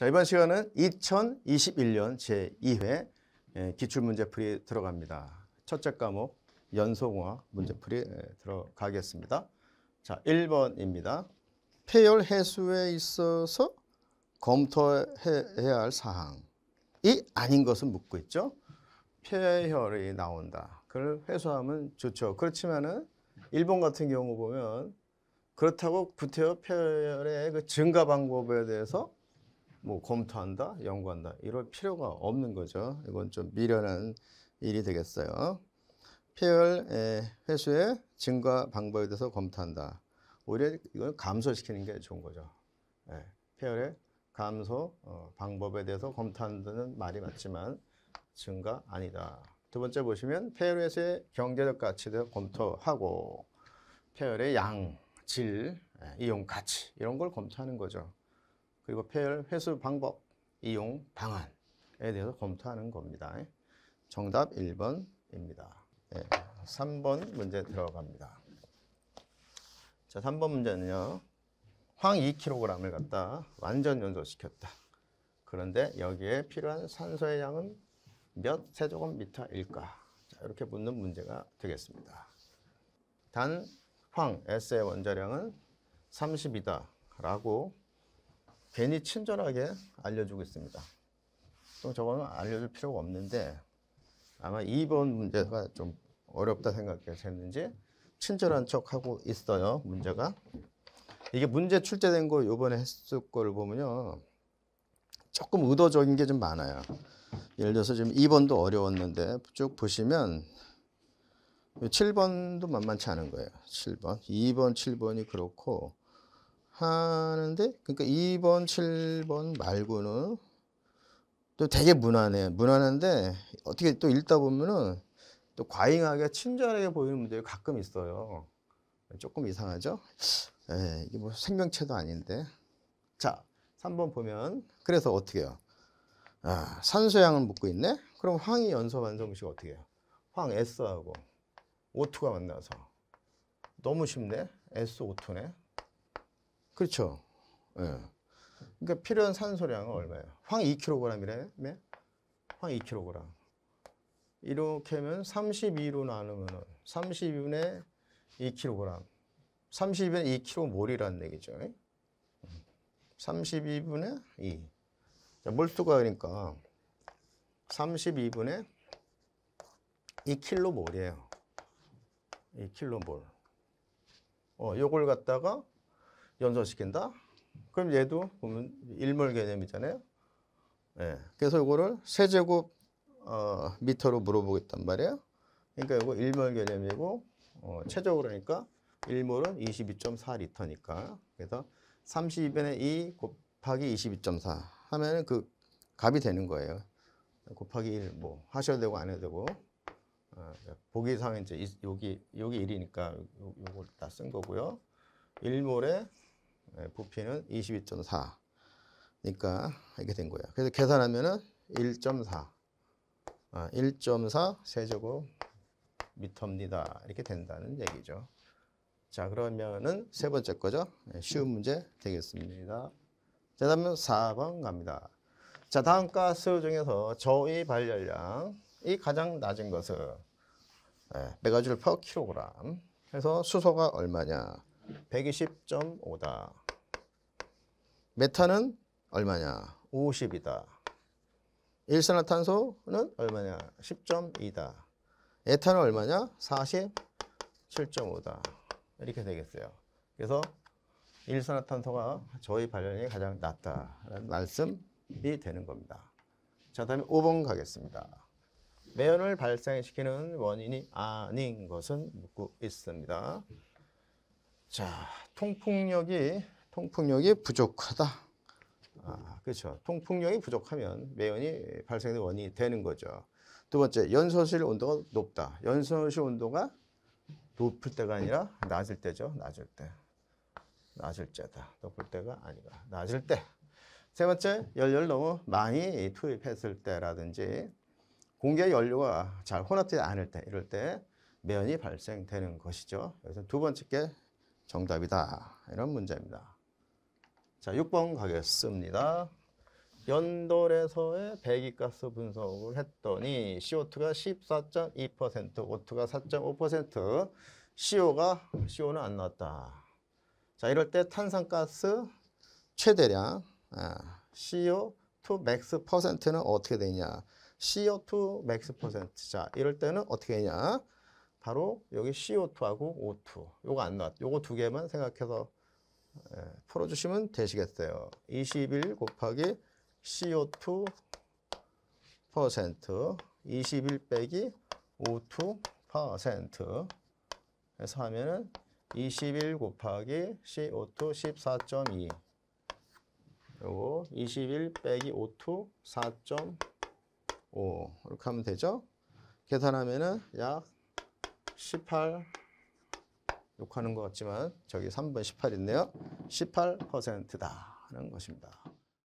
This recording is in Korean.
자, 이번 시간은 2021년 제2회 예, 기출문제풀이 들어갑니다. 첫째 과목 연속화 문제풀이 예, 들어가겠습니다. 자, 1번입니다. 폐열 해수에 있어서 검토해야 할 사항이 아닌 것은 묻고 있죠. 폐혈이 나온다. 그걸 회수하면 좋죠. 그렇지만은 일본 같은 경우 보면 그렇다고 구태여 폐혈의 그 증가 방법에 대해서 뭐 검토한다, 연구한다 이럴 필요가 없는 거죠. 이건 좀 미련한 일이 되겠어요. 폐열 회수의 증가 방법에 대해서 검토한다. 오히려 이걸 감소시키는 게 좋은 거죠. 예, 폐열의 감소 어, 방법에 대해서 검토한다는 말이 맞지만 증가 아니다. 두 번째 보시면 폐열 회수의 경제적 가치에 검토하고 폐열의 양, 질, 예, 이용 가치 이런 걸 검토하는 거죠. 그리고 폐열 회수 방법, 이용 방안에 대해서 검토하는 겁니다. 정답 1번입니다. 3번 문제 들어갑니다. 자, 3번 문제는요. 황 2kg을 갖다 완전 연소시켰다. 그런데 여기에 필요한 산소의 양은 몇 세제곱미터일까? 자, 이렇게 묻는 문제가 되겠습니다. 단, 황, S의 원자량은 30이다 라고 괜히 친절하게 알려주고 있습니다. 또 저거는 알려줄 필요가 없는데 아마 2번 문제가 좀 어렵다 생각 했는지 친절한 척하고 있어요. 문제가. 이게 문제 출제된 거 요번에 했을 거를 보면요. 조금 의도적인 게 좀 많아요. 예를 들어서 지금 2번도 어려웠는데 쭉 보시면 7번도 만만치 않은 거예요. 7번. 2번, 7번이 그렇고 하는데 그러니까 2번, 7번 말고는 또 되게 무난해. 무난한데 어떻게 또 읽다 보면은 또 과잉하게 친절하게 보이는 분들이 가끔 있어요. 조금 이상하죠? 예, 이게 뭐 생명체도 아닌데. 자, 3번 보면 그래서 어떻게 해요? 아, 산소양을 묻고 있네? 그럼 황이 연소 완성식 어떻게 해요? 황 S하고 O2가 만나서 너무 쉽네? SO2네? 그렇죠. 예. 그러니까 필요한 산소량은 얼마예요? 황 2kg이라며? 황 2kg. 이렇게 하면 32로 나누면 32분의 2kg. 32분의 2kg 몰이라는 얘기죠. 32분의 2. 몰수가 그러니까 32분의 2kg 몰이에요. 2kg 몰. 어, 요걸 갖다가 연소시킨다? 그럼 얘도 보면 일몰 개념이잖아요. 예. 그래서 이거를 세제곱 어, 미터로 물어보겠단 말이에요. 그러니까 이거 일몰 개념이고 어, 최적 그러니까 일몰은 22.4리터니까 그래서 32분의 2 곱하기 22.4 하면은 그 값이 되는 거예요. 곱하기 1뭐 하셔도 되고 안 해도 되고 어, 보기상 이제 여기 여기 1이니까 요걸 다 쓴 거고요. 일몰에 예, 부피는 22.4. 그러니까 이렇게 된 거예요. 그래서 계산하면은 1.4. 아, 1.4 세제곱 미터입니다. 이렇게 된다는 얘기죠. 자, 그러면은 세 번째 거죠. 예, 쉬운 문제 되겠습니다. 자, 다음은 4번 갑니다. 자, 다음 가스 중에서 저의 발열량이 가장 낮은 것은 예, 메가줄 퍼 킬로그램. 그래서 수소가 얼마냐? 120.5다. 메탄은 얼마냐? 50이다. 일산화탄소는 얼마냐? 10.2다. 에탄은 얼마냐? 47.5다. 이렇게 되겠어요. 그래서 일산화탄소가 저희 발열량이 가장 낮다라는 말씀이 되는 겁니다. 자, 다음에 5번 가겠습니다. 매연을 발생시키는 원인이 아닌 것은 묻고 있습니다. 자, 통풍력이 통풍력이 부족하다. 아, 그렇죠. 통풍력이 부족하면 매연이 발생의 원인이 되는 거죠. 두 번째, 연소실 온도가 높다. 연소실 온도가 높을 때가 아니라 낮을 때죠. 낮을 때. 낮을 때다. 높을 때가 아니라 낮을 때. 세 번째, 열열 너무 많이 투입했을 때라든지 공기와 연료가 잘 혼합되지 않을 때 이럴 때 매연이 발생되는 것이죠. 그래서 두 번째 게 정답이다. 이런 문제입니다. 자, 6번 가겠습니다. 연돌에서의 배기가스 분석을 했더니 CO2가 14.2%, O2가 4.5%, CO가 CO는 안 나왔다. 자, 이럴 때 탄산가스 최대량 아, CO2 맥스 퍼센트는 어떻게 되냐? CO2 맥스 퍼센트. 자, 이럴 때는 어떻게 되냐? 바로 여기 CO2하고 O2. 요거 안 나왔. 요거 두 개만 생각해서 예, 풀어주시면 되시겠어요. 21 곱하기 CO2 퍼센트 21 빼기 O2 퍼센트 해서 하면은 21 곱하기 CO2 14.2 요거 21 빼기 O2 4.5 이렇게 하면 되죠? 계산하면은 약18 욕하는 것 같지만 저기 3번 18 있네요. 18%다 하는 것입니다.